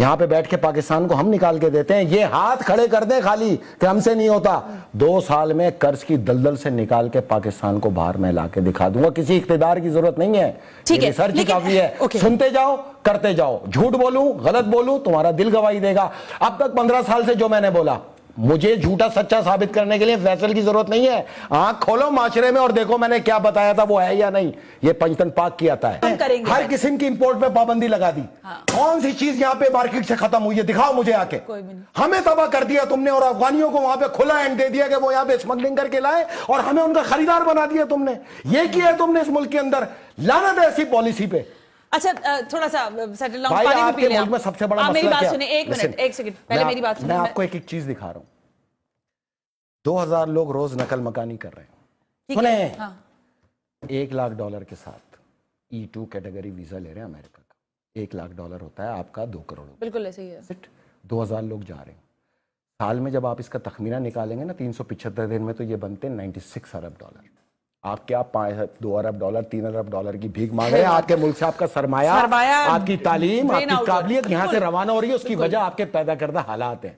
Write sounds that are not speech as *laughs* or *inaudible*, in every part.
यहां पे बैठ के पाकिस्तान को हम निकाल के देते हैं ये हाथ खड़े कर दें खाली कि हमसे नहीं होता दो साल में कर्ज की दलदल से निकाल के पाकिस्तान को बाहर में ला के दिखा दूंगा किसी इकतेदार की जरूरत नहीं है ठीक है सर जी काफी है सुनते जाओ करते जाओ झूठ बोलू गलत बोलू तुम्हारा दिल गवाही देगा अब तक पंद्रह साल से जो मैंने बोला मुझे झूठा सच्चा साबित करने के लिए फैसल की जरूरत नहीं है आंख खोलो माशरे में और देखो मैंने क्या बताया था वो है या नहीं ये पंचतन पाक की आता है हर किस्म की इंपोर्ट पे पाबंदी लगा दी हाँ। कौन सी चीज यहाँ पे मार्केट से खत्म हुई है दिखाओ मुझे आके हमें तबाह कर दिया तुमने और अफगानियों को वहां पे खुला एंड दे दिया कि वो यहाँ पे स्मगलिंग करके लाए और हमें उनका खरीदार बना दिया तुमने ये किया तुमने इस मुल्क के अंदर लाना था ऐसी पॉलिसी पे अच्छा थोड़ा सा सेटल डाउन पानी भी पी सबसे बड़ा मेरी बात एक मिनट एक सेकंड पहले मेरी बात मैं आपको एक एक चीज दिखा रहा दो हजार लोग रोज नकल मकानी कर रहे हैं सुने हाँ। एक लाख डॉलर के साथ E e two category visa ले रहे हैं अमेरिका का एक लाख डॉलर होता है आपका दो करोड़ बिल्कुल ऐसे ही है दो हजार लोग जा रहे हैं साल में जब आप इसका तखमीना निकालेंगे ना तीन सौ पिछहत्तर दिन में तो ये बनते हैं नाइन्टी सिक्स अरब डॉलर आप क्या पाँच दो अरब डॉलर तीन अरब डॉलर की भीख मांग रहे हैं *laughs* आपके मुल्क से आपका सरमाया, आपकी तालीम आपकी काबिलियत यहाँ से रवाना हो रही है उसकी वजह आपके पैदा करदा हालात हैं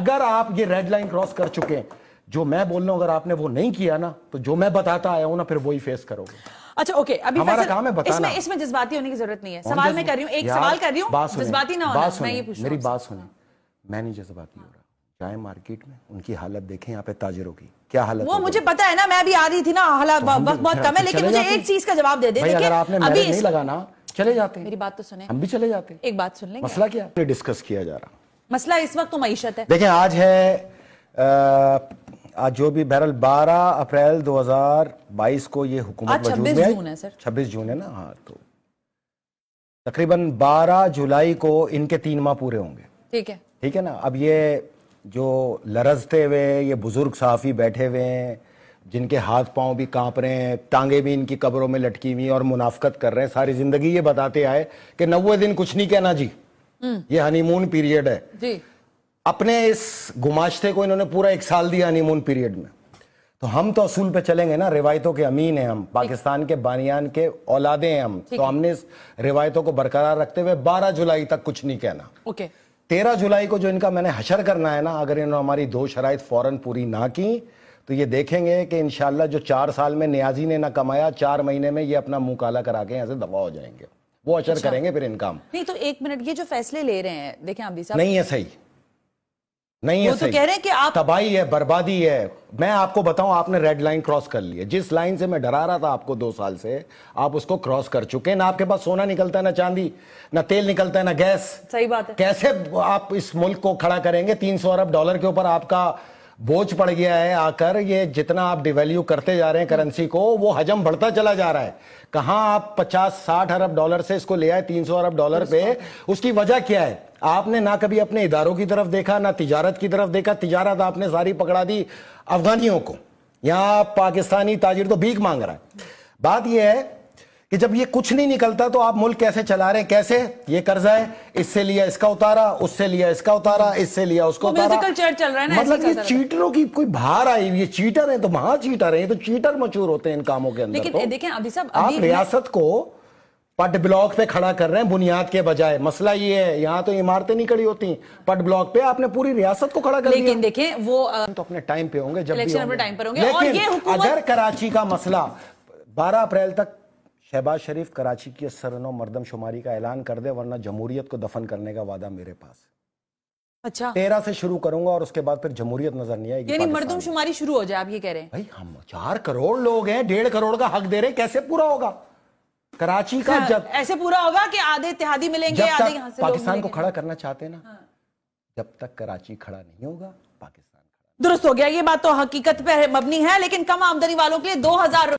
अगर आप ये रेड लाइन क्रॉस कर चुके हैं जो मैं बोल रहा हूँ अगर आपने वो नहीं किया ना तो जो मैं बताता आया हूँ ना फिर वही फेस करोगे अच्छा ओके अभी हमारा काम है बताना इसमें इसमें जज्बाती होने की जरूरत नहीं है सवाल मैं कर रही हूँ एक सवाल कर रही हूँ जज्बाती ना मैं ये पूछ मेरी बात सुनी मैं नहीं जज्बाती हो रहा जाए मार्केट में उनकी हालत देखें यहाँ पे ताजरों की क्या हालत वो मुझे पता है ना मैं अभी आ रही थी ना हालत तो वक्त बहुत तो- कम है तो लेकिन मुझे एक चीज का जवाब दे दे अगर आपने अभी नहीं लगाना चले जाते मेरी बात तो सुने हम भी चले जाते एक बात सुन ले मसला क्या डिस्कस किया जा रहा मसला इस वक्त तो मीशत है देखें आज है आज जो भी बहरल 12 अप्रैल 2022 को ये हुकूमत छब्बीस जून है सर छब्बीस जून है ना हाँ तो तकरीबन 12 जुलाई को इनके तीन माह पूरे होंगे ठीक है ठीक है ना अब ये जो लरजते हुए ये बुज़ुर्ग साफ़ी बैठे हुए हैं जिनके हाथ पांव भी कांप रहे हैं टांगे भी इनकी कब्रों में लटकी हुई और मुनाफ्त कर रहे हैं सारी ज़िंदगी ये बताते आए कि नब्बे दिन कुछ नहीं कहना जी हम्म। ये हनीमून पीरियड है जी अपने इस गुमाश्ते को इन्होंने पूरा एक साल दिया हनीमून पीरियड में तो हम तो असूल पे चलेंगे ना रिवायतों के अमीन हैं हम पाकिस्तान के बानियान के औलादे हैं हम तो हमने इस रिवायतों को बरकरार रखते हुए 12 जुलाई तक कुछ नहीं कहना ओके okay. तेरह जुलाई को जो इनका मैंने हशर करना है ना अगर इन्होंने हमारी दो शराइ फ़ौरन पूरी ना की तो ये देखेंगे कि इन जो चार साल में न्याजी ने ना कमाया चार महीने में ये अपना मुंह काला करा के यहाँ से दफा हो जाएंगे वो असर अच्छा। करेंगे फिर इनकम नहीं तो एक मिनट ये जो फैसले ले रहे हैं देखें आप भी साहब नहीं है सही नहीं है तो कह रहे हैं कि आप तबाही है बर्बादी है मैं आपको बताऊं आपने रेड लाइन क्रॉस कर ली है जिस लाइन से मैं डरा रहा था आपको दो साल से आप उसको क्रॉस कर चुके हैं ना आपके पास सोना निकलता है ना चांदी ना तेल निकलता है ना गैस सही बात है कैसे आप इस मुल्क को खड़ा करेंगे तीन सौ अरब डॉलर के ऊपर आपका बोझ पड़ गया है आकर ये जितना आप डिवेल्यू करते जा रहे हैं करेंसी को वो हजम बढ़ता चला जा रहा है कहां आप 50-60 अरब डॉलर से इसको ले आए 300 अरब डॉलर पे उसकी वजह क्या है आपने ना कभी अपने इदारों की तरफ देखा ना तिजारत की तरफ देखा तिजारत आपने सारी पकड़ा दी अफगानियों को यहां पाकिस्तानी ताजिर तो भीख मांग रहा है बात यह है कि जब ये कुछ नहीं निकलता तो आप मुल्क कैसे चला रहे हैं कैसे ये कर्जा है इससे लिया इसका उतारा उससे लिया इसका उतारा इससे लिया उसको उतारा चल रहा है ना मतलब ये चीटरों की कोई बाहर आई तो ये चीटर है तो वहां चीटर है तो चीटर मशहूर होते हैं इन कामों के अंदर तो। देखें अभी साहब आप रियासत को पट ब्लॉक पे खड़ा कर रहे हैं बुनियाद के बजाय मसला ये है यहाँ तो इमारतें नहीं खड़ी होती पट ब्लॉक पे आपने पूरी रियासत को खड़ा कर लेकिन लिया देखें वो आ... तो अपने टाइम पे होंगे जब भी होंगे। टाइम पर होंगे लेकिन और ये हुकुमत... अगर कराची का मसला 12 अप्रैल तक शहबाज शरीफ कराची की सरनो मरदम शुमारी का ऐलान कर दे वरना जमहूरियत को दफन करने का वादा मेरे पास अच्छा तेरह से शुरू करूंगा और उसके बाद फिर जमहूरियत नजर नहीं आएगी यानी मरदम शुमारी शुरू हो जाए आप ये कह रहे हैं भाई हम चार करोड़ लोग हैं डेढ़ करोड़ का हक दे रहे कैसे पूरा होगा कराची का अच्छा, जब ऐसे पूरा होगा कि आधे इतिहादी मिलेंगे आधे यहां से पाकिस्तान को खड़ा करना चाहते ना हाँ। जब तक कराची खड़ा नहीं होगा पाकिस्तान दुरुस्त हो गया ये बात तो हकीकत पर मबनी है लेकिन कम आमदनी वालों के लिए दो हजार